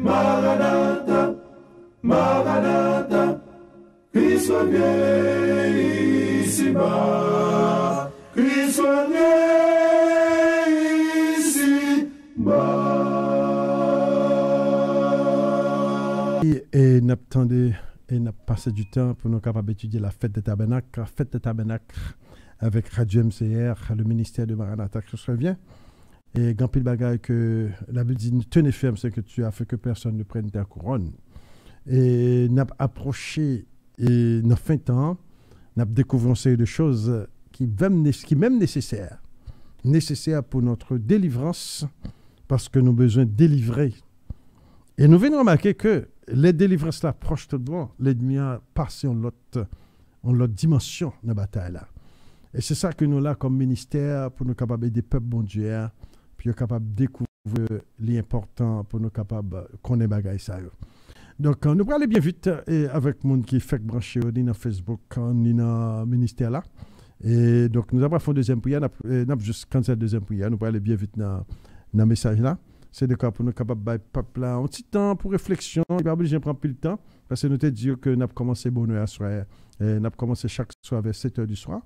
Maranatha, Maranatha, Christ soit ici-bas, Christ soit ici-bas. Et n'attendez et n'a passé du temps pour nous capables d'étudier la fête de Tabernacle, la fête de Tabernacle, avec Radio MCR, le ministère de Maranatha qui se revient. Et pile Bagaille, que la Bible dit, tenez ferme ce que tu as fait, que personne ne prenne ta couronne. Et n'a approché, et n'a fin de temps, n'a découvert une de choses qui sont qui même nécessaires, nécessaires pour notre délivrance, parce que nous avons besoin de délivrer. Et nous venons remarquer que les délivrances approchent proches tout devant, l'ennemi a passé en l'autre, en l'autre dimension de la bataille là. Et c'est ça que nous là comme ministère pour nous capables des peuples bon Dieu hein puis capable de découvrir l'important pour nous capable de euh, connaître bagaille ça. Donc, euh, nous allons bien vite euh, et avec monde qui fait brancher ni dans Facebook, ni dans le ministère là. Et donc, nous avons fait une deuxième prière, juste quand deuxième prière, nous allons bien vite dans le message là. C'est de quoi pour nous capable de plan là un petit temps pour réflexion. Il pas obligé de prendre plus le temps parce que nous Dieu dit que nous avons commencé bonheur à soir. Nous avons commencé chaque soir vers 7 h du soir.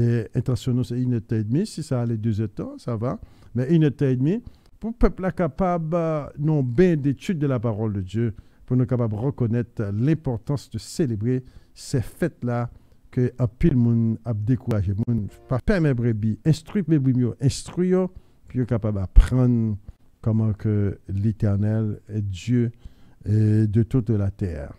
Et attention, c'est une et demie. Si ça allait deux temps, ça va. Mais une et demie, pour le peuple capable, euh, non bien d'études de la parole de Dieu, pour nous capable reconnaître l'importance de célébrer ces fêtes-là que un pile monde a découragé moun pas permettre brebis instruire mes brebis instruire puis capable d'apprendre comment que l'Éternel est Dieu euh, de toute la terre.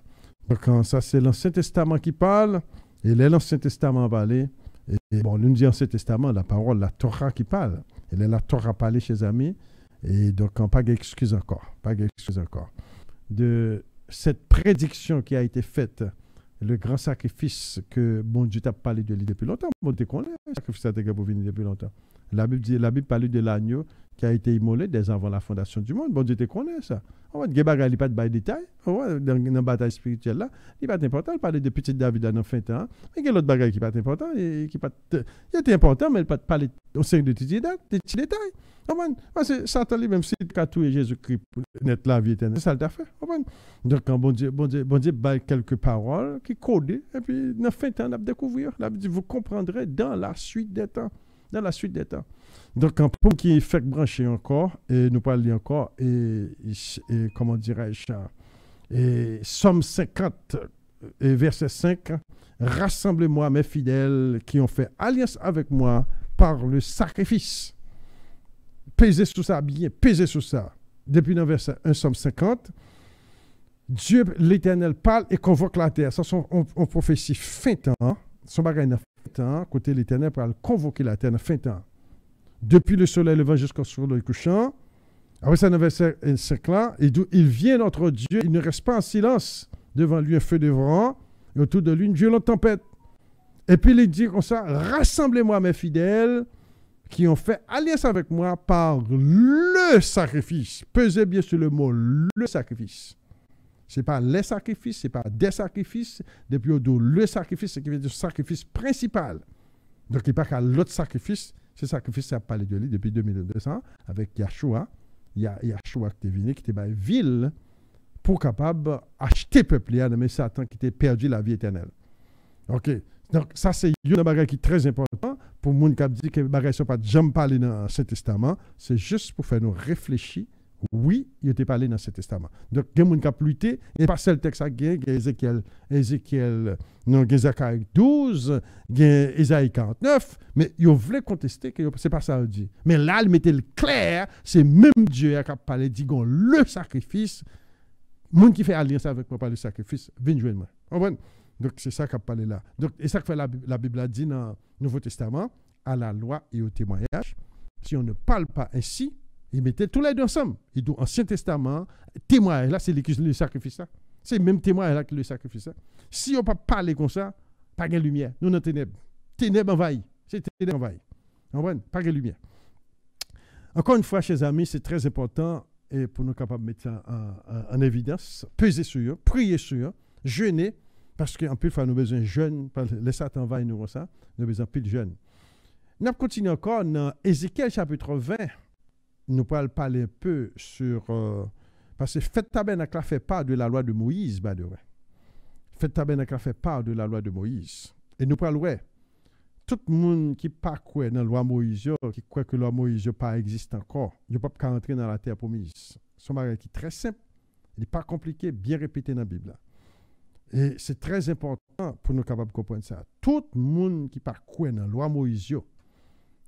Donc ça c'est l'Ancien Testament qui parle et l'Ancien Testament va aller, et bon, nous dit ce Testament, la parole, la Torah qui parle. Elle est la Torah parlée, chez amis. Et donc, on pas d'excuses encore. Pas d'excuses encore. De cette prédiction qui a été faite, le grand sacrifice que bon Dieu t'a parlé de lui depuis longtemps. Bon, tu connais le sacrifice lui depuis longtemps. La Bible, dit, la Bible parle de l'agneau qui a été immolé dès avant la fondation du monde. Bon Dieu te connaît ça. On va te pas de détail. Dans la bataille spirituelle là, il pas important. de parler de petit David dans 20 ans. Mais il y a l'autre bagaille qui n'est pas important. Il était important, mais il pas parler au sein de petits détails. Parce que Satan même même c'est a tout Jésus-Christ pour naître la vie éternelle. C'est ça le fait. Donc, quand bon Dieu, bon Dieu, bon Dieu quelques paroles qui codent, et puis dans fin temps, on a découvert. Vous comprendrez dans la suite des temps. Dans la suite des temps. Donc, un pont qui fait brancher encore, et nous parler encore, et, comment dirais-je, et Somme 50, et verset 5, rassemblez-moi mes fidèles qui ont fait alliance avec moi par le sacrifice. Pesez sur ça bien, pesez sur ça. Depuis dans verset 1, Somme 50, Dieu, l'Éternel, parle et convoque la terre. Ça, c'est une prophétie fin temps. Hein. Son bagage fin temps, côté l'Éternel, parle, convoquer la terre fin temps depuis le soleil levant jusqu'au soleil couchant. Après un cercle-là. là d'où il vient notre Dieu, il ne reste pas en silence. Devant lui un feu dévorant, et autour de lui une violente tempête. Et puis il dit comme ça, rassemblez-moi mes fidèles qui ont fait alliance avec moi par le sacrifice. Pesez bien sur le mot le sacrifice. Ce n'est pas les sacrifices, ce n'est pas des sacrifices. Depuis au dos, le sacrifice, ce qui vient du sacrifice principal. Donc il n'y a pas qu'à l'autre sacrifice, c'est sacrifice ça parlé de lui depuis 2200 avec Yahshua. Yahshua qui était venu, qui était ville pour capable acheter peuple de mais Satan qui était perdu la vie éternelle. OK. Donc, ça, c'est une chose qui est très important pour les gens qui dit que les ne sont pas jamais parlé dans saint Testament. C'est juste pour faire nous réfléchir oui, il était parlé dans ce testament. Donc, il y a des gens qui lutté, et pas seul texte à il y a Ézéchiel, Ézéchiel, non, Ézéchiel 12, il y a Isaïe 49, mais ils voulait contester que c'est pas ça dit. Mais là, il mettait le clair, c'est même Dieu qui a parlé, dit le sacrifice, monde qui fait alliance avec moi par le sacrifice, viens jouer moi. Donc, c'est ça a parlé là. Donc, et ça que fait la, la Bible a dit dans le Nouveau Testament, à la loi et au témoignage. Si on ne parle pas ainsi, ils mettaient tous les deux ensemble. Ils disent Ancien Testament, témoin là, c'est le sacrifice C'est hein. C'est même témoin là qui le sacrifice hein. Si on ne peut pas parler comme ça, pas de lumière. Nous, nous ténèbres. Ténèbres envahies. C'est ténèbres envahies. Comprenez Pas de lumière. Encore une fois, chers amis, c'est très important et pour nous capables de mettre ça en, évidence, peser sur eux, prier sur eux, jeûner, parce qu'en plus, faut nous avons besoin de jeunes, les Satan va nous ça, nous avons besoin de jeunes. Nous continuons encore dans Ézéchiel chapitre 20 nous pourrons parler un peu sur... Euh, parce que n'a Tabernacle fait part de la loi de Moïse, by the way. n'a Tabernacle fait part de la loi de Moïse. Et nous parlons, ouais, tout le monde qui pas dans la loi Moïse, qui croit que la loi Moïse pas existe encore, il ne peut pas rentrer dans la terre promise. son qui très simple, il n'est pas compliqué, bien répété dans la Bible. Et c'est très important pour nous capables de comprendre ça. Tout le monde qui pas dans la loi Moïse,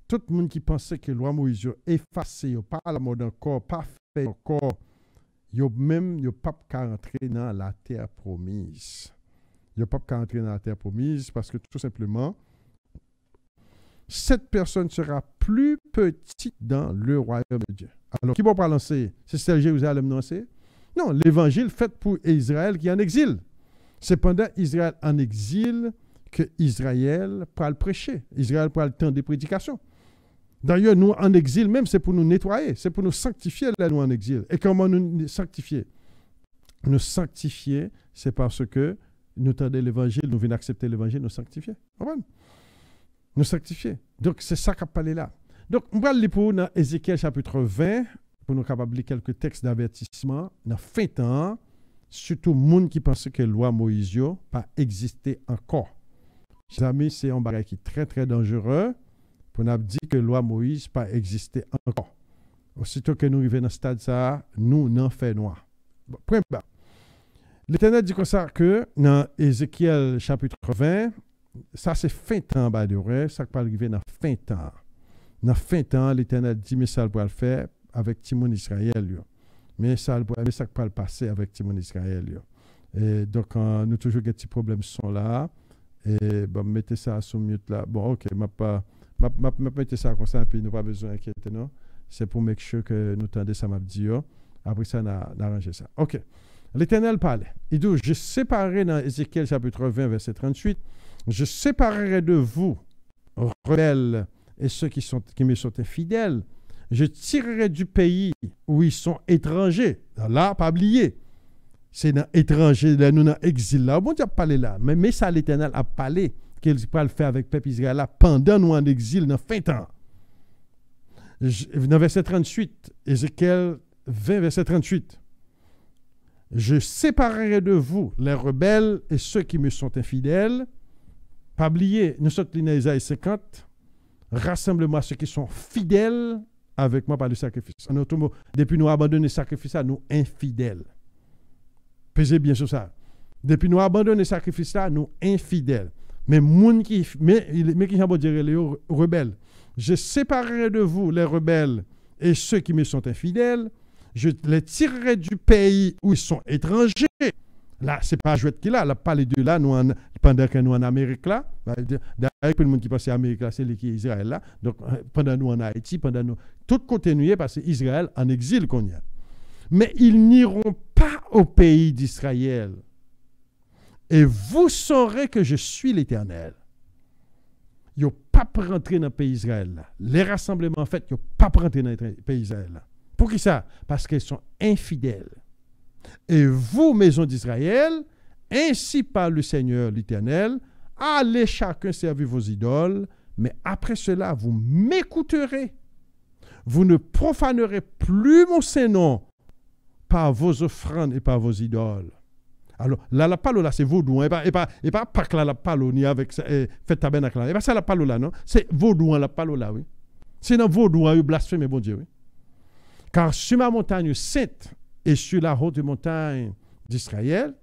tout le monde qui pensait que la loi Moïse est effacée, pas à la mode encore, pas fait encore, yo même pas qu'à entrer dans la terre promise. N'a pas qu'à entrer dans la terre promise parce que tout simplement cette personne sera plus petite dans le royaume de Dieu. Alors qui va pas lancer C'est celle Jérusalem lancée Non, l'évangile fait pour Israël qui est en exil. C'est pendant Israël en exil que Israël pourra le prêcher. Israël pourra le temps des prédications. D'ailleurs, nous en exil, même c'est pour nous nettoyer, c'est pour nous sanctifier là, nous en exil. Et comment nous sanctifier Nous sanctifier, c'est parce que nous tendons l'évangile, nous venons accepter l'évangile, nous sanctifier. Nous sanctifier. Donc, c'est ça qu'a parlé là. Donc, on va lire pour dans Ézéchiel chapitre 20, pour nous capables quelques textes d'avertissement, dans fin temps, surtout monde qui pensait que la loi Moïse n'a pas existé encore. jamais c'est un bagage qui est très, très dangereux. On a dit que la loi Moïse pas existé encore. Aussitôt que nous arrivons dans ce stade, ça, nous n'en faisons noir. point bas. L'Éternel dit comme ça que dans Ézéchiel chapitre 20, ça c'est fin temps, bah, ça peut arriver dans fin temps. Dans fin temps, l'Éternel dit, mais ça pas le faire avec Timon Israël. Mais ça pas le passer avec Timon Israël. Et donc, nous euh, nous toujours des petits problèmes sont là. Et mettez ça à sous mute là. Bon, ok, m'a pas. Je mettre ça comme ça, puis nous pas besoin d'inquiéter, non. C'est pour make que nous tendez ça, m'a dit. Après ça, on a arrangé ça. OK. L'Éternel parlait. Il dit, je séparerai dans Ézéchiel chapitre 20, verset 38, je séparerai de vous, rebelles, et ceux qui, sont, qui me sont infidèles. Je tirerai du pays où ils sont étrangers. Là, pas oublié. C'est dans étranger, là, nous dans exil. Là, bon Dieu a parlé là. Mais, mais ça, l'Éternel a parlé qu'il pas le faire avec peuple Israël pendant nous en exil dans 20 temps. Dans verset 38, Ézéchiel 20, verset 38. Je séparerai de vous les rebelles et ceux qui me sont infidèles. Pas oublier, nous sommes dans Isaïe 50. Rassemble-moi ceux qui sont fidèles avec moi par le sacrifice. En depuis nous abandonner le sacrifice à nous infidèles. Pesez bien sur ça. Depuis nous abandonner le sacrifice à nous infidèles. Mais moun qui mais mais qui dire les rebelles. Je séparerai de vous les rebelles et ceux qui me sont infidèles. Je les tirerai du pays où ils sont étrangers. Là, c'est pas jouet qui là, pas les deux là nous en, pendant que nous en Amérique là, d'ailleurs tout le monde qui passe en Amérique là, c'est les qui Israël là. Donc euh, pendant nous en Haïti, pendant nous tout côté parce que Israël en exil qu'on a. Mais ils n'iront pas au pays d'Israël et vous saurez que je suis l'Éternel. Ils a pas rentrer dans le pays Israël. Les rassemblements il fait, a pas rentrer dans le pays Israël. Pour qui ça? Parce qu'ils sont infidèles. Et vous, maison d'Israël, ainsi parle le Seigneur l'Éternel, allez chacun servir vos idoles, mais après cela, vous m'écouterez. Vous ne profanerez plus mon Saint-Nom par vos offrandes et par vos idoles. Alors, là, la palo là, c'est vaudouin. Hein. Et pas, et pas, pas, que la palo, ni avec, eh, fait là. Et pas ça la palo là, non? C'est vaudouin, hein, la palo là, oui. C'est dans vaudou, hein, blasphème, mon bon Dieu, oui. Car sur ma montagne sainte et sur la haute montagne d'Israël,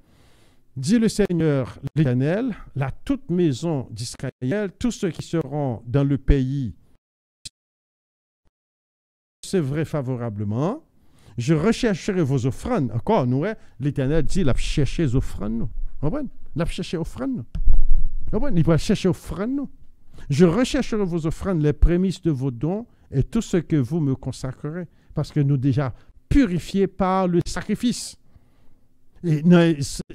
dit le Seigneur l'Éternel, la toute maison d'Israël, tous ceux qui seront dans le pays, c'est vrai favorablement, je rechercherai vos offrandes. Encore, nous, hein, l'Éternel dit, il a cherché les offrandes, offrandes, Il va chercher les offrandes, Je rechercherai vos offrandes, les prémices de vos dons et tout ce que vous me consacrerez, parce que nous déjà purifiés par le sacrifice. Et,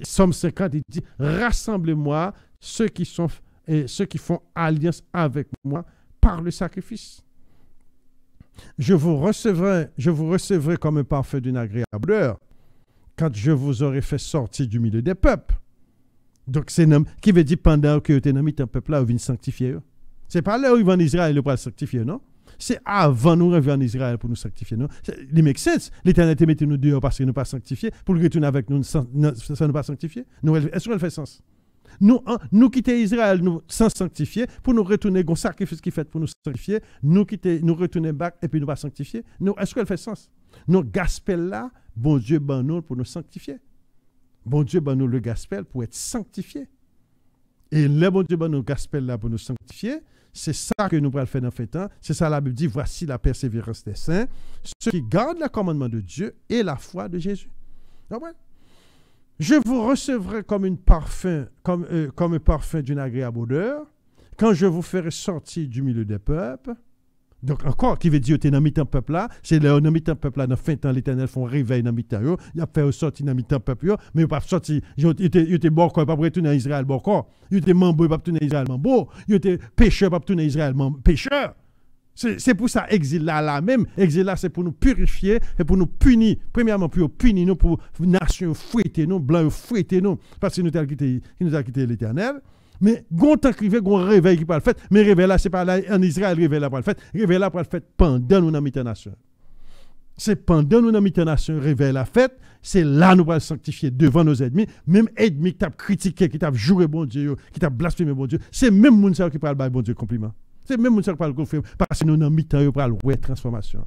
Somme 50, il dit, rassemblez-moi ceux qui sont et ceux qui font alliance avec moi par le sacrifice. Je vous recevrai, je vous recevrai comme un parfait d'une agréable heure quand je vous aurai fait sortir du milieu des peuples. Donc, c'est qui veut dire pendant que vous êtes un peuple là, vous venez sanctifier eux. C'est pas là où ils vont en Israël pour le sanctifier, non? C'est avant nous revenir en Israël pour nous sanctifier, non? Il make sens. L'Éternel te mette nous dehors parce qu'il nous pas sanctifié. Pour retourner avec nous, ça ne pas sanctifié. Est-ce qu'elle fait sens? Hein, nous, quitter Israël nous, sans sanctifier, pour nous retourner, un sacrifice qui fait pour nous sanctifier, nous quitter, nous retourner back et puis nous pas sanctifier. Nous, est-ce qu'elle fait sens? Nous gaspel là, bon Dieu, ben nous pour nous sanctifier. Bon Dieu, ben nous le gaspel pour être sanctifié. Et le bon Dieu, ben nous gaspel là pour nous sanctifier. C'est ça que nous devons faire hein. dans le temps. C'est ça la Bible dit, voici la persévérance des saints, ceux qui gardent le commandement de Dieu et la foi de Jésus. Je vous recevrai comme, une parfum, comme, euh, comme un parfum d'une agréable odeur, quand je vous ferai sortir du milieu des peuples. Donc, encore, qui veut dire, tu es dans le peuple là, c'est le nommé un peuple là, dans le fin temps, l'éternel font réveil dans le temps, il a fait sortir dans le peuple, mais il pas sorti, il était bon corps, il pas retourner en Israël bon corps, il était membre, il pas retourner en Israël membre, il était pécheur, il pas retourner en Israël pécheur. C'est pour ça, exil là, là même, exil là, c'est pour nous purifier et pour nous punir. Premièrement, pour nous punir nous, pour nation fouetter nous, blanc fouetter nous, parce qu'il nous a quitté, nous a quitté l'éternel. Mais, quand on qu'il fait, gon réveil qui fait, mais réveil là, c'est pas là, en Israël, réveil là pour le fait, réveil là pour le fait pendant nous dans la nation. C'est pendant nous dans la nation, réveil la fête, c'est là nous allons sanctifier devant nos ennemis, même ennemis qui t'a critiqué, qui t'a joué bon Dieu, qui t'a blasphémé bon Dieu, c'est même monde qui parle bah, bon Dieu compliment même nous pas le confirmer, parce que nous avons mis temps pour la transformation.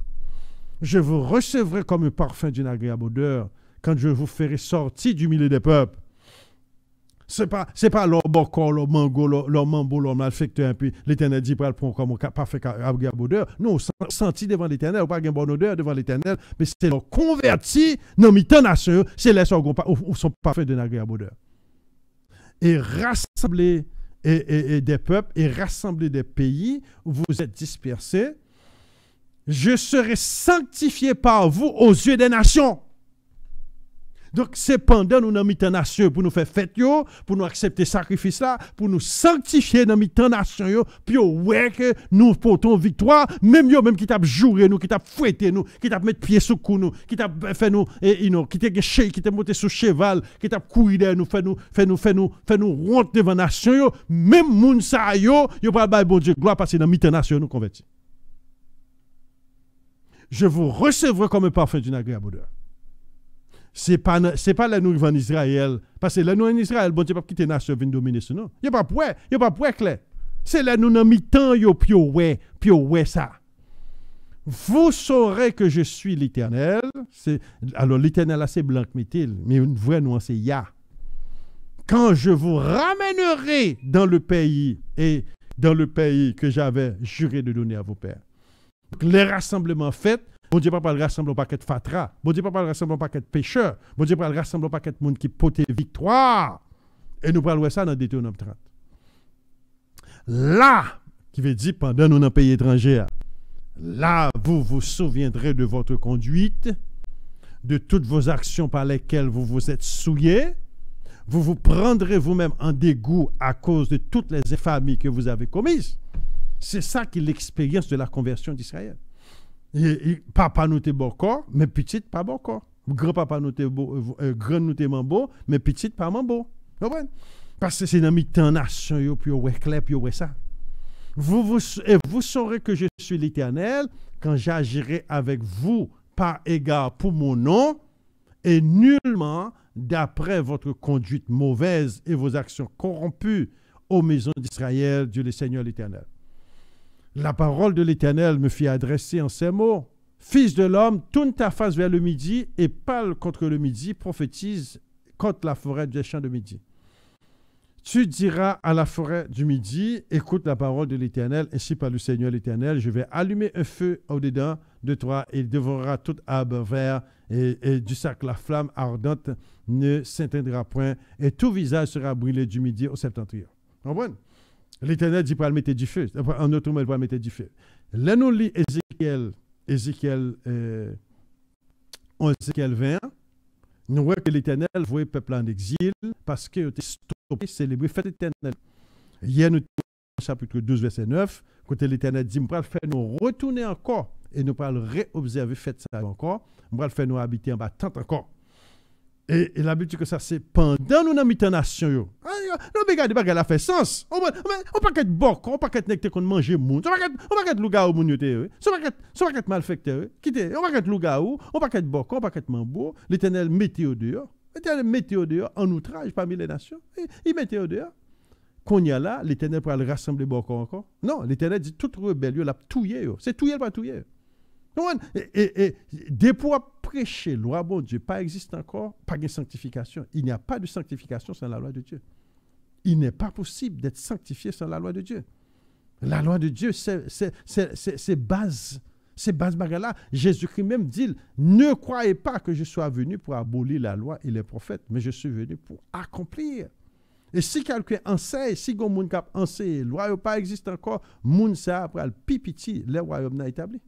Je vous recevrai comme un parfum d'une agréable odeur quand je vous ferai sortir du milieu des peuples. Ce n'est pas, c'est pas leur bocor, leur mango, leur, mambo, leur malfecteur, hein, puis l'éternel dit pour le prendre comme parfait agréable odeur. Non, senti devant l'éternel, ou pas une bonne odeur devant l'éternel, mais c'est leur converti dans mitan c'est leur son d'une agréable odeur. Et rassembler et, des peuples et rassembler des pays, où vous êtes dispersés. Je serai sanctifié par vous aux yeux des nations. Donc, c'est pendant nous sommes dans nation pour nous faire fête, yo, pour nous accepter sacrifice là, pour nous sanctifier dans mitan nation, yo, puis ouais que nous portons victoire, même yo, même qui t'a juré nous, qui t'a fouetté nous, qui t'a mettre pied sous cou nous, qui t'a fait nous, et, nous qui t'a qui t'a monté sur cheval, qui t'a nous, fait nous, fait nous, fait nous, fait nous honte devant nation, yo, même moun sa yo, yo pas bon Dieu gloire parce dans mitan nation nous convertis. Je vous recevrai comme un parfum d'une agréable odeur c'est pas c'est pas nourriture en Israël parce que la nourriture en Israël bon Dieu pas quitter nation venir dominer sur il y a pas ouais y a pas ouais clair c'est là nous dans mi-temps yo pio ouais pio ouais ça vous saurez que je suis l'Éternel c'est alors l'Éternel c'est blanc mais une vraie nous c'est ya quand je vous ramènerai dans le pays et dans le pays que j'avais juré de donner à vos pères les rassemblements faits Bon Dieu, papa, le rassemble pas paquet de fatra. Bon Dieu, papa, le rassemble un paquet de pécheurs. Bon Dieu, papa, le rassemble pas paquet de monde qui pote victoire. Et nous parlons de ça dans Deutéronome 30. Là, qui veut dire pendant nous dans pays étranger, là, vous vous souviendrez de votre conduite, de toutes vos actions par lesquelles vous vous êtes souillés. Vous vous prendrez vous-même en dégoût à cause de toutes les infamies que vous avez commises. C'est ça qui est l'expérience de la conversion d'Israël. Et, papa nous était bon corps, mais petite pas bon corps. Grand-papa nous était beau, euh, euh, grand nous était beau, mais petite pas beau. Parce que c'est dans mes temps nation, puis au clair, puis au ça. Vous, vous, et vous saurez que je suis l'Éternel quand j'agirai avec vous par égard pour mon nom et nullement d'après votre conduite mauvaise et vos actions corrompues aux maisons d'Israël, Dieu le Seigneur l'Éternel. La parole de l'Éternel me fit adresser en ces mots. Fils de l'homme, tourne ta face vers le midi et parle contre le midi, prophétise contre la forêt des champs de midi. Tu diras à la forêt du midi, écoute la parole de l'Éternel, ainsi par le Seigneur l'Éternel, je vais allumer un feu au-dedans de toi et il dévorera tout arbre vert et, du sac la flamme ardente ne s'éteindra point et tout visage sera brûlé du midi au septentrion. L'Éternel dit pour mettre du feu. En autre mot, va mettre du feu. Là, nous lisons Ézéchiel, Ézéchiel, euh, 11, Ézéchiel 20. Nous voyons que l'Éternel vous le peuple en exil parce qu'il était stoppé, célébré, fête l'Éternel. Hier, nous chapitre 12, verset 9, quand l'Éternel dit, nous allons faire nous retourner encore et nous allons réobserver fête ça encore. Nous allons faire nous habiter en bas encore. Et, la Bible dit que ça, c'est pendant nous dans mitan nation. Ah, yo. Non, mais regardez, elle la fait sens. On pas être bon, on ne pas être nekte qu'on mange ne On pas être louga ou moun ne On pas qu'être On ne peut pas qu'être louga ou, on pas être bon, on ne pas être mambo. L'éternel au dehors. L'éternel au dehors en outrage parmi les nations. Il au dehors. Qu'on y a là, l'éternel pour le rassembler bok encore. Non, l'éternel dit toute rébellion, la touye. C'est touiller pas touiller et, pour prêcher loi bon Dieu, pas existe encore, pas une sanctification. Il n'y a pas de sanctification sans la loi de Dieu. Il n'est pas possible d'être sanctifié sans la loi de Dieu. La loi de Dieu, c'est base. C'est base. là Jésus-Christ même dit, ne croyez pas que je sois venu pour abolir la loi et les prophètes, mais je suis venu pour accomplir. Et si quelqu'un enseigne, si quelqu'un cap enseigne, loi royaume pas existe encore, monde ça après le pipiti, le royaume n'a établi.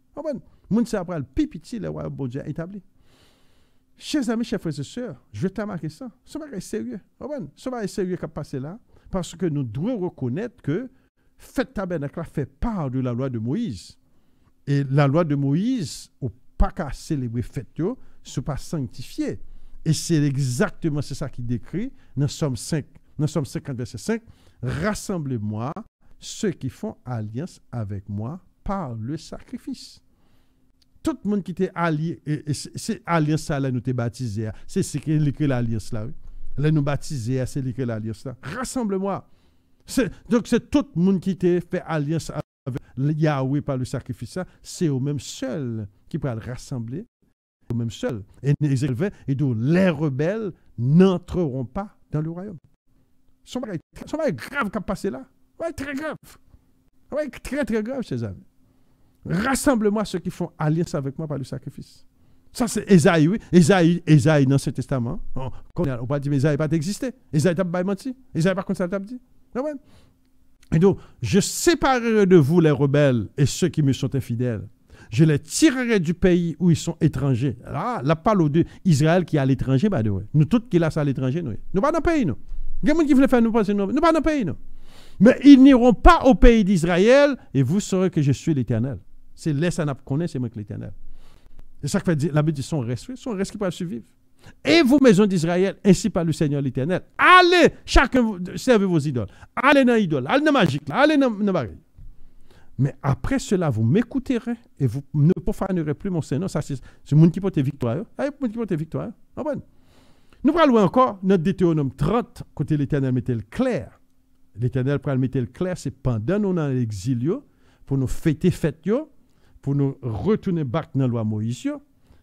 Moun sa pral le bon établi. Chers amis, chers frères et sœurs, je vais ça. Ce n'est pas sérieux. Ce n'est pas sérieux qui passé là. Parce que nous devons reconnaître que Fête tabernacle fait part de la loi de Moïse. Et la loi de Moïse, ou pas qu'à célébrer fête, se pas sanctifié. Et c'est exactement ça qui décrit dans Somme 5, dans Somme 50, verset 5. Rassemblez-moi ceux qui font alliance avec moi par le sacrifice tout le monde qui était allié, c'est alliance là nous t'es baptisé, hein. c'est ce qui est l'alliance là. Là nous baptisé, hein, c'est l'alliance Rassemble-moi. Donc c'est tout le monde qui était fait alliance avec Yahweh par le sacrifice c'est au même seul qui peut le rassembler, au même seul. Et les et donc les rebelles n'entreront pas dans le royaume. va être grave qui a passé là. Ouais, très grave. Ouais, très très grave, ces amis. Rassemble-moi ceux qui font alliance avec moi par le sacrifice. Ça, c'est Esaïe, oui. Esaïe, dans ce testament. Hein, on ne pas dire, mais Esaïe n'a pas existé. Esaïe n'a pas menti. Esaïe, par contre, ça dit. Ah et donc, je séparerai de vous les rebelles et ceux qui me sont infidèles. Je les tirerai du pays où ils sont étrangers. Là, ah, la parole de Israël qui est à l'étranger, bah, nous tous qui là, à l'étranger, nous. Nous pas dans le pays, nous. Il y a des gens qui veulent faire nous penser, nous pas dans le pays, nous. Mais ils n'iront pas au pays d'Israël et vous saurez que je suis l'Éternel. C'est laisse qu'on a, c'est moi que l'Éternel. C'est ça que fait la Bible dit son reste, son reste qui peut survivre. Et vous, maisons d'Israël, ainsi par le Seigneur l'Éternel, allez, chacun servez vos idoles. Allez dans l'idole, allez dans la magie, allez dans, la Mais après cela, vous m'écouterez et vous ne profanerez plus mon Seigneur. Ça, c'est le monde qui porte victoire. Eh, victoire. Ah bon. Nous parlons encore, notre Deutéronome 30, côté l'Éternel mettait le clair. L'Éternel le le clair, c'est pendant nous dans l'exil, pour nous fêter fête, pour nous retourner back dans la loi Moïse,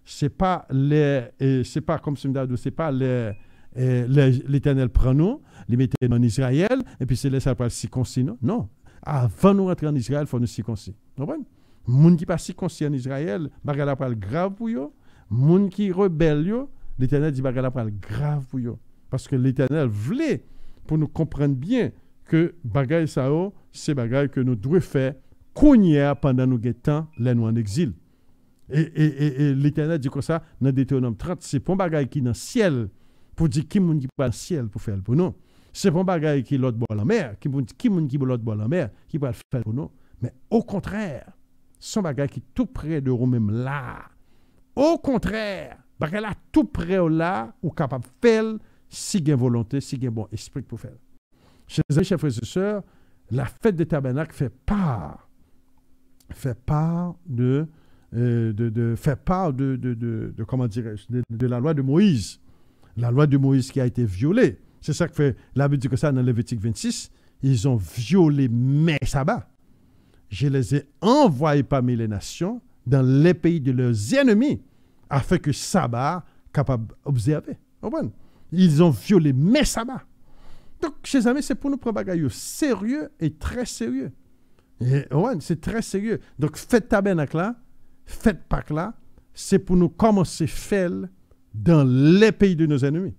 c'est pas les c'est pas comme c'est pas les l'Éternel prend nous, les mettait en Israël et puis c'est laissé après circoncis non. Non, avant nous rentrer en Israël, il faut nous circoncis. Comprenez Moun qui pas circoncis en Israël, bagala la grave pour eux. moun qui rebelle l'Éternel dit bagala la grave pour eux. parce que l'Éternel voulait pour nous comprendre bien que bagaille ça oh, c'est ce que nous devons faire Kounye pendant nous temps, là nous en exil. Et, l'Éternel dit comme ça, dans Deutéronome 30, c'est pas un bagage qui est dans le ciel pour dire qui moun qui pas le ciel pour faire pour nous. C'est pas un bagage qui est l'autre bord la mer, qui moun qui moun qui l'autre bord la mer, qui va le faire pour nous. Mais au contraire, un bagage qui est tout près de nous même là. Au contraire, bagage est tout près ou là ou capable de faire si gain volonté, si gain bon esprit pour faire. Chers amis, chers frères et sœurs, la fête des tabernacles fait part fait part de, euh, de, de fait part de, de comment de, la loi de Moïse. La loi de Moïse qui a été violée. C'est ça que fait la du dit que ça dans Lévitique 26. Ils ont violé mes sabbats. Je les ai envoyés parmi les nations dans les pays de leurs ennemis afin que sabbat capable d'observer. Ils ont violé mes sabbats. Donc, chers amis, c'est pour nous prendre sérieux et très sérieux. Ouais, c'est très sérieux. Donc, faites tabernacle là, faites pas là, c'est pour nous commencer à faire dans les pays de nos ennemis.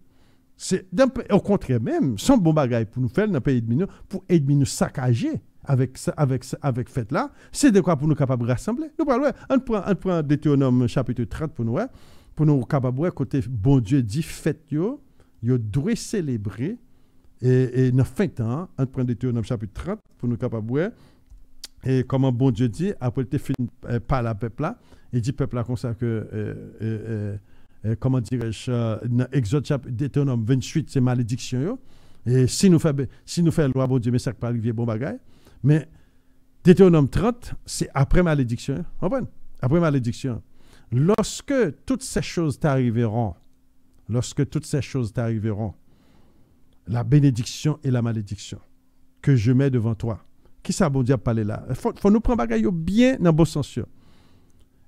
au contraire même, sans bon bagage pour nous faire dans les pays de nous, pour aider nous saccager avec avec avec fête là, c'est de quoi pour nous capables de rassembler. Nous parlons, on prend on prend Deutéronome chapitre 30 pour nous pour nous capables côté bon Dieu dit faites yo, yo doit célébrer et, et dans fin temps, on prend Deutéronome chapitre 30 pour nous capables de et comment bon Dieu dit, après il fin par la peuple là, il dit peuple là comme ça que, euh, euh, euh, comment dirais-je, dans Exode chapitre 28, c'est malédiction. Et si nous faisons si nous loi bon Dieu, mais ça pas arriver bon bagage. Mais Deutéronome 30, c'est après malédiction. Hein. Après malédiction. Lorsque toutes ces choses t'arriveront, lorsque toutes ces choses t'arriveront, la bénédiction et la malédiction que je mets devant toi qui ça, bon Dieu, parler là Il faut, nous prendre bagaille bien dans le bon sens.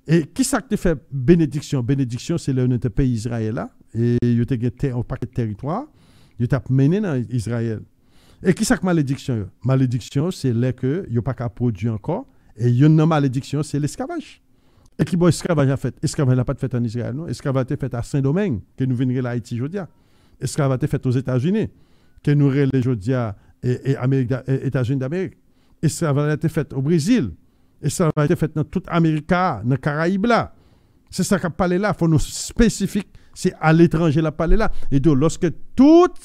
Et qui ça fait bénédiction Bénédiction, c'est le pays Israël là. Et il y a un paquet de territoire. Il a mené dans Israël. Et qui ça que malédiction Malédiction, c'est là que il pas qu'à produire encore. Et il y a une malédiction, c'est l'esclavage. Et qui bon esclavage a fait Esclavage n'a pas fait en Israël, non Esclavage a été fait à Saint-Domingue, que nous venons là Haïti aujourd'hui. Esclavage a fait aux États-Unis, que nous relèvons aujourd'hui et, et États-Unis d'Amérique. Et ça va être fait au Brésil. Et ça va être fait dans toute l'Amérique, dans les Caraïbes. C'est ça qu'a parlé là. Il faut nous spécifique. C'est à l'étranger la parler là. Et donc, lorsque toutes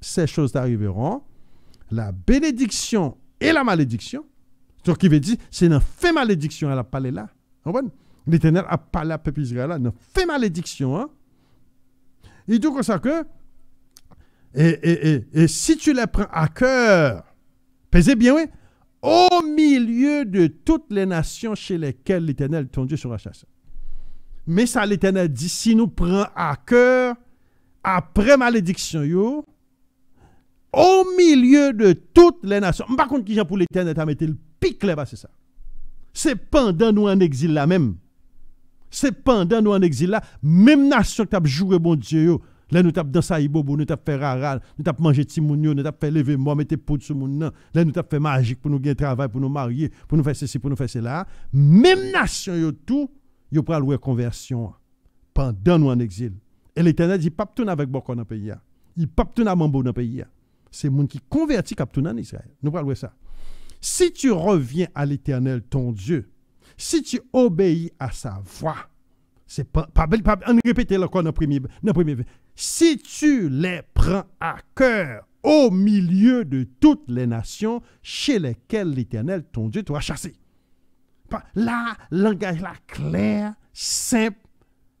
ces choses arriveront, la bénédiction et la malédiction, ce qui veut dire, c'est une fait malédiction à la parler là. L'Éternel a parlé à peuple Israël là, une fait malédiction. Hein. Et donc, c'est ça que, et, et, et, et si tu les prends à cœur, pesez bien, oui, au milieu de toutes les nations chez lesquelles l'Éternel, ton Dieu, sera chassé. Mais ça, l'Éternel dit, si nous prenons à cœur, après malédiction, au milieu de toutes les nations. Par contre, qui j'ai pour l'Éternel, a mis le pic là-bas, c'est ça. C'est pendant nous en exil là même. C'est pendant nous en exil là, même nation qui a joué bon Dieu, Là, nous tapons dans à Ibobo, nous tapons faire raral, nous tapons manger timounio, nous tapons faire lever moi, mettre poudre sur mon nom. Là, nous tapons faire magique pour nous gagner travail, pour nous marier, pour nous faire ceci, pour nous faire cela. Même nation, yo tout, yo pral oué conversion pendant nous en exil. Et l'Éternel dit, pas tourner avec beaucoup dans le pays. Hein. Il pas tourner avec dans le pays. Hein. C'est monde qui convertit cap tourner en Israël. Nous pral de ça. Si tu reviens à l'Éternel, ton Dieu, si tu obéis à sa voix, c'est pas, pas, pas, on répète encore dans le premier, dans premier si tu les prends à cœur au milieu de toutes les nations chez lesquelles l'Éternel, ton Dieu, va chassé. Là, langage là clair, simple,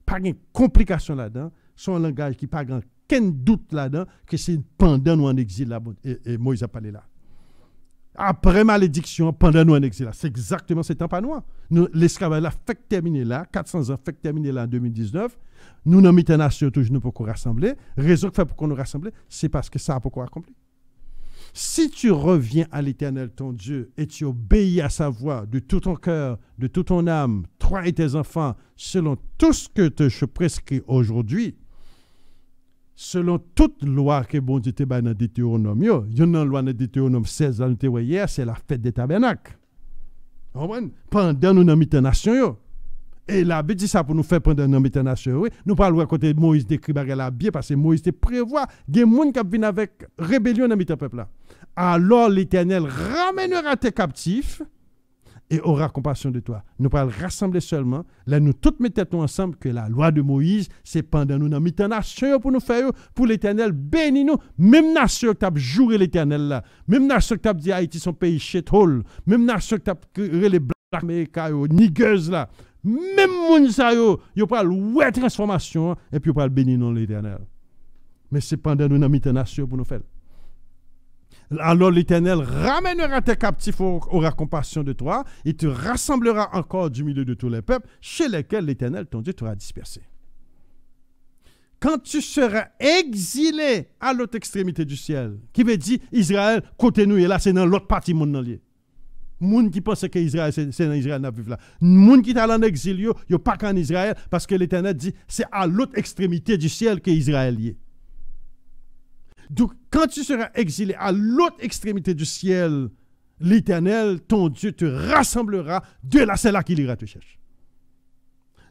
pas de complication là-dedans. C'est un langage qui pas grand, doute là-dedans que c'est pendant ou en exil là, et, et Moïse a parlé là après malédiction, pendant nous en exil. C'est exactement ce temps pas nous. Hein. L'esclavage a fait terminer là, 400 ans fait terminer là en 2019. Nous n'avons mis nation toujours nous pour nous rassembler. Raison pour qu'on nous rassembler, c'est parce que ça a beaucoup accompli. Si tu reviens à l'Éternel ton Dieu et tu obéis à sa voix de tout ton cœur, de toute ton âme, toi et tes enfants, selon tout ce que je prescris aujourd'hui, selon toute loi que bon Dieu te dans le Il y yon une loi dans Deutéronome 16 dans hier, c'est la fête des tabernacles. Pendant nous dans mitan nation yo. Et la Bible dit ça pour nous faire pendant nos mitan nation oui. Nous parlons côté Moïse décrit la bien parce que Moïse te prévoit des gens qui viennent avec rébellion dans le peuple Alors l'Éternel ramènera tes captifs et aura compassion de toi. Nous parlons rassembler seulement. Là, nous toutes mettons ensemble que la loi de Moïse, c'est pendant nous, mis la nation pour nous faire, pour l'éternel, bénis nous. Même nation qui a juré l'éternel là. Même nation qui a dit dit Haïti, son pays, shit hole. Même nation qui a les créé les blancs américains, là. Même monde, ça yo, yo le ouais transformation, et puis yo le bénir non l'éternel. Mais c'est pendant nous, mis la nation pour nous faire. Alors l'Éternel ramènera tes captifs, aura compassion de toi, et te rassemblera encore du milieu de tous les peuples chez lesquels l'Éternel, ton Dieu, t'aura dispersé. Quand tu seras exilé à l'autre extrémité du ciel, qui veut dire Israël, côté nous, et là, c'est dans l'autre partie du monde. qui pensent que Israël, c'est dans Israël n'a vivre là. qui est en exil, yo, a pas qu'en Israël, parce que l'Éternel dit, c'est à l'autre extrémité du ciel que Israël est. Donc, quand tu seras exilé à l'autre extrémité du ciel, l'Éternel, ton Dieu, te rassemblera de là, c'est là qu'il ira te chercher.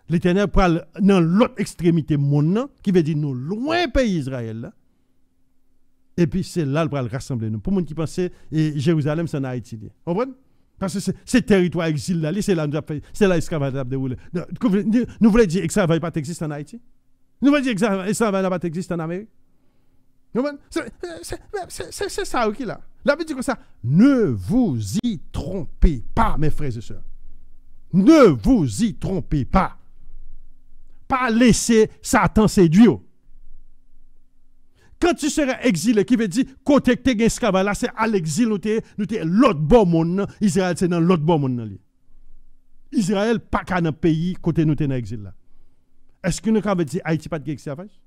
L'Éternel parle dans l'autre extrémité, mon nom, qui veut dire nous loin pays Israël. Et puis c'est là qu'il va le rassembler. Nous. Pour le monde qui pensait, Jérusalem, c'est en Haïti. Vous comprenez? Parce que c'est territoire exil là, c'est là c'est là l'esclavage a déroulé. Nous voulons dire que va pas exister en Haïti. Nous voulons dire que va pas exister en Amérique. C'est ça, ok, là. La Bible dit comme ça, ne vous y trompez pas, mes frères et sœurs. Ne vous y trompez pas. Pas laisser Satan séduire. Quand tu seras exilé, qui veut dire, côté que esclave, là, c'est à l'exil, nous sommes l'autre bon monde. Israël, c'est dans l'autre bon monde. Israël, pas qu'à pays, côté nous sommes en exil. Est-ce que nous avons dit, Haïti, pas de esclavage?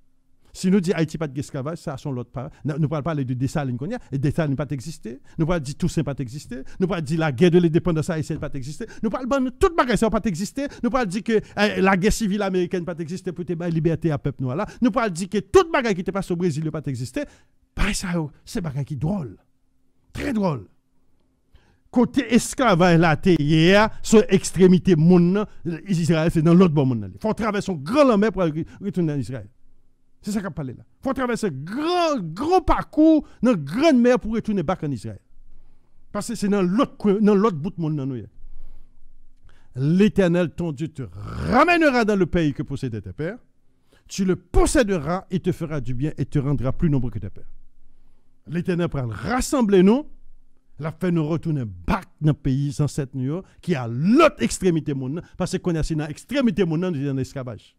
Si nous disons Haïti pas de ça, son l'autre part. Nous ne parlons pas de Dessaline qu'on a, et pas existé. Nous ne parlons pas de Toussaint pas existé. Nous ne parlons pas de la guerre de l'indépendance haïtienne pas existé. Nous parlons de toute bagaille n'a pas existé. Nous ne parlons pas que eh, la guerre civile américaine pas existé pour la liberté à peuple noir là. Nous ne parlons pas que toute monde qui était passée au Brésil pas existé. ça, oh, c'est qui drôle. Très drôle. Côté esclavage là, hier, sur l'extrémité monde, Israël, c'est dans l'autre bon monde. Il faut traverser un grand mer pour retourner en Israël. C'est ça qu'on parle là. Il faut traverser un grand, grand parcours dans la grande mer pour retourner back en Israël. Parce que c'est dans l'autre bout du monde. Hein. L'Éternel, ton Dieu, te ramènera dans le pays que possédait tes pères. Tu le posséderas et te fera du bien et te rendra plus nombreux que tes pères. L'Éternel pourra rassembler nous. La fait nous retourner back dans le pays sans cette nuit qui est à l'autre extrémité monde. Parce qu'on est dans l'extrémité monde, nous sommes en esclavage.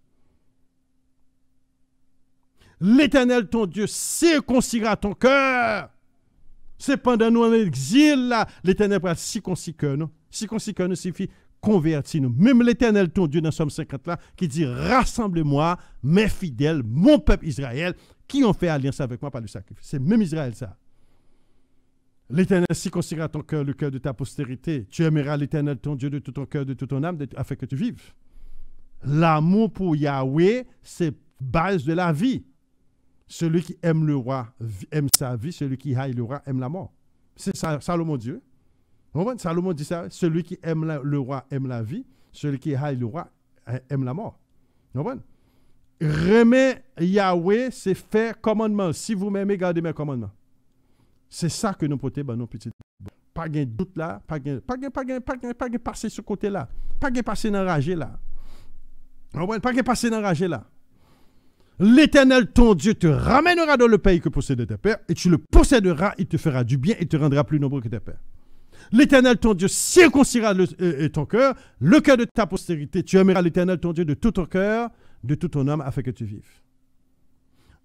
L'Éternel, ton Dieu, circoncira ton cœur. C'est pendant nous en exil, là, l'Éternel va circoncire nous. Circoncire nous signifie convertir nous. Même l'Éternel, ton Dieu, dans Somme 50 là, qui dit Rassemble-moi, mes fidèles, mon peuple Israël, qui ont fait alliance avec moi par le sacrifice. C'est même Israël, ça. L'Éternel circoncira ton cœur, le cœur de ta postérité. Tu aimeras l'Éternel, ton Dieu, de tout ton cœur, de toute ton âme, de, afin que tu vives. L'amour pour Yahweh, c'est base de la vie. Celui qui aime le roi aime sa vie, celui qui haït le roi aime la mort. C'est Salomon Dieu. Salomon dit ça, celui qui aime le roi aime la vie, celui qui haït le roi aime la mort. Remets Yahweh, c'est faire commandement. Si vous m'aimez, gardez mes commandements. C'est ça que nous portons ben nos Pas de doute là, pas de pas pas pas passer ce côté là, pas de passer dans rage là. Pas de passer dans rage là. L'Éternel, ton Dieu, te ramènera dans le pays que possédait ta père, et tu le posséderas, il te fera du bien, et te rendra plus nombreux que ta père. L'Éternel, ton Dieu, circoncira euh, euh, ton cœur, le cœur de ta postérité. Tu aimeras l'Éternel, ton Dieu, de tout ton cœur, de tout ton âme, afin que tu vives.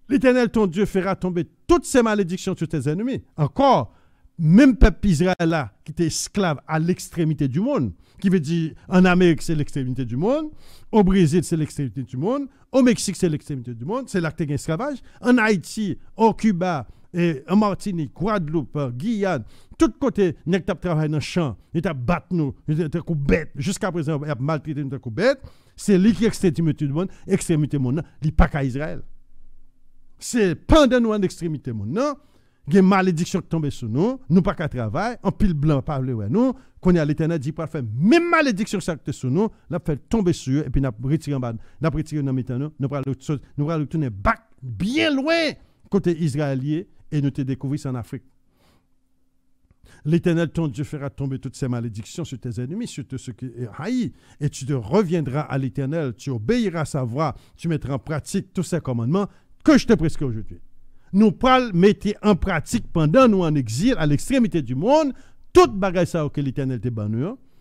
L'Éternel, ton Dieu, fera tomber toutes ces malédictions sur tes ennemis. Encore, même peuple Israël là, qui était esclave à l'extrémité du monde, qui veut dire en Amérique, c'est l'extrémité du monde, au Brésil, c'est l'extrémité du monde, au Mexique, c'est l'extrémité du monde, c'est l'acte d'esclavage, en Haïti, au Cuba, et en Martinique, Guadeloupe, Guyane, tout côté, nous avons travaillé dans le champ, nous avons battu nous, nous avons bêtes, jusqu'à présent, nous avons maltraité nous, avons c'est lui qui est l'extrémité du monde, l'extrémité du monde, il n'est pas Israël. C'est pendant nous en extrémité du monde, une malédiction qui tombe sur nous, nous pas qu'à travail en pile blanc par ouais nous, qu'on a l'Éternel dit pas faire même malédiction qui sur nous, l'a fait tomber sur eux et puis nous pas nous retourner bien loin côté israélien et nous te découvrir en Afrique. L'Éternel, ton Dieu, fera tomber toutes ces malédictions sur tes ennemis, sur tous ceux qui haïssent et tu te reviendras à l'Éternel, tu obéiras à sa voix, tu mettras en pratique tous ces commandements que je te prescris aujourd'hui nous parle mettez en pratique pendant nous en exil à l'extrémité du monde toute bagage ça que l'Éternel te ban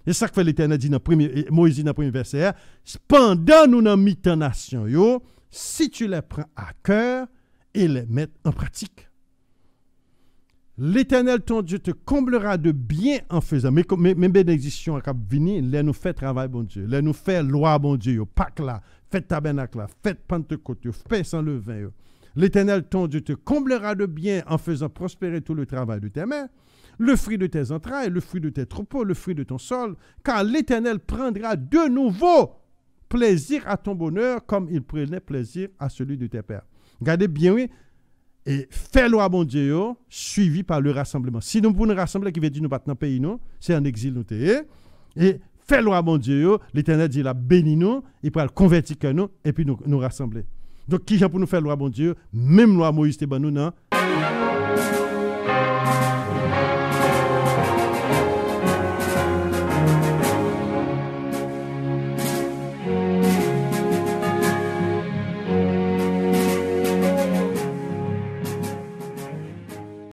Et ça que fait l'Éternel dit dans premier Moïse dans premier verset pendant nous dans mettons en nation si tu les prends à cœur et les mets en pratique. L'Éternel, ton Dieu, te comblera de bien en faisant. Mais mes bénédictions à Cap les nous fait travail, bon Dieu. Les nous fait loi, bon Dieu. Pâques là, faites tabernacle là, faites Pentecôte, fais sans levain. L'Éternel, ton Dieu, te comblera de bien en faisant prospérer tout le travail de tes mains, le fruit de tes entrailles, le fruit de tes troupeaux, le fruit de ton sol, car l'Éternel prendra de nouveau plaisir à ton bonheur comme il prenait plaisir à celui de tes pères. Regardez bien, oui, et fais-le à bon Dieu, oh, suivi par le rassemblement. Si nous pouvons nous rassembler, qui veut dire nous battre dans pays, non, c'est en exil nous eh? Et fais-le à bon Dieu, oh, l'Éternel dit, il a béni nous, il pourra le convertir que nous, et puis nous rassembler. Donc, qui vient pour nous faire loi, bon Dieu Même loi Moïse, c'est non